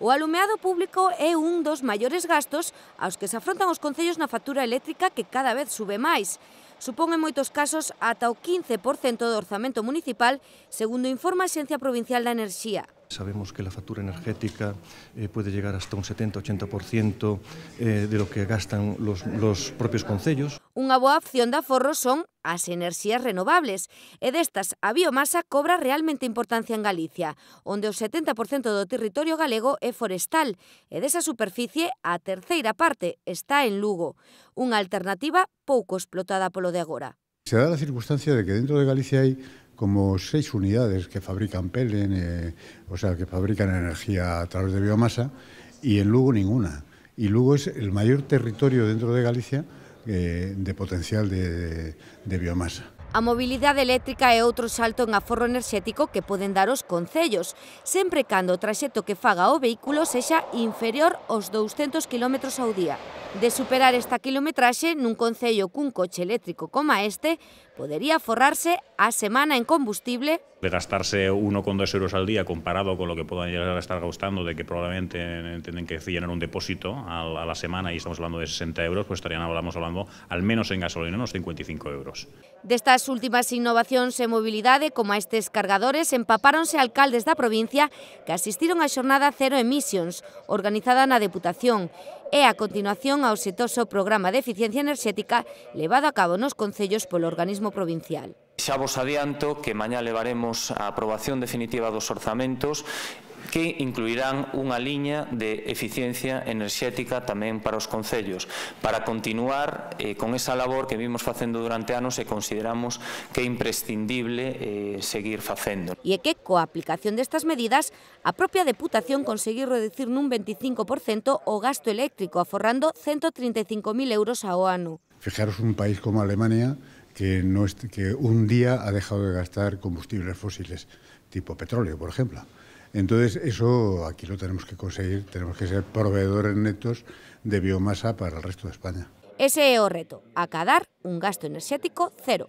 O alumeado público é un dos maiores gastos aos que se afrontan os concellos na factura eléctrica que cada vez sube máis. Supón en moitos casos ata o 15% do orzamento municipal, segundo informa a Xencia Provincial da Enerxía. Sabemos que la factura energética eh, puede llegar hasta un 70-80% eh, de lo que gastan los, los propios concellos. Unha boa opción de aforro son as enerxías renovables, e destas a biomasa cobra realmente importancia en Galicia, onde o 70% do territorio galego é forestal, e desa superficie a terceira parte está en Lugo, unha alternativa pouco explotada polo de agora. Se dá a circunstancia de que dentro de Galicia hai como seis unidades que fabrican PELEN, eh, o sea, que fabrican energía a través de biomasa, y en Lugo ninguna. Y Lugo es el mayor territorio dentro de Galicia eh, de potencial de biomasa. A movilidad eléctrica é e otro salto en aforro energético que pueden daros os concellos, sempre cando o traxeto que faga o vehículo sexa inferior aos 200 kilómetros ao día. De superar esta kilometraxe nun concello cun coche eléctrico como este, podría forrarse a semana en combustible. De gastarse 1,2 euros al día comparado con lo que puedan llegar a estar gastando, de que probablemente tienen que llenar un depósito a la semana y estamos hablando de 60 euros, pues estarían hablamos hablando al menos en gasolina unos 55 euros. De esta Das últimas innovacións en mobilidade como a estes cargadores empapáronse alcaldes da provincia que asistiron á xornada Zero Emissions, organizada na Deputación, e a continuación ao setoso programa de eficiencia enerxética levado a cabo nos concellos polo organismo provincial. Xa vos adianto que mañá levaremos a aprobación definitiva dos orzamentos que incluirán unha liña de eficiencia enerxética tamén para os concellos, para continuar eh, con esa labor que vimos facendo durante anos e consideramos que é imprescindible eh, seguir facendo. E é que coa aplicación destas medidas, a propia Deputación conseguiu reducir nun 25% o gasto eléctrico, aforrando 135.000 euros ao ano. Fijaros un país como Alemania que, que un día ha dejado de gastar combustibles fósiles, tipo petróleo, por ejemplo. Entonces, eso aquí lo tenemos que conseguir, tenemos que ser proveedores netos de biomasa para el resto de España. Ese es el reto, acadar un gasto energético cero.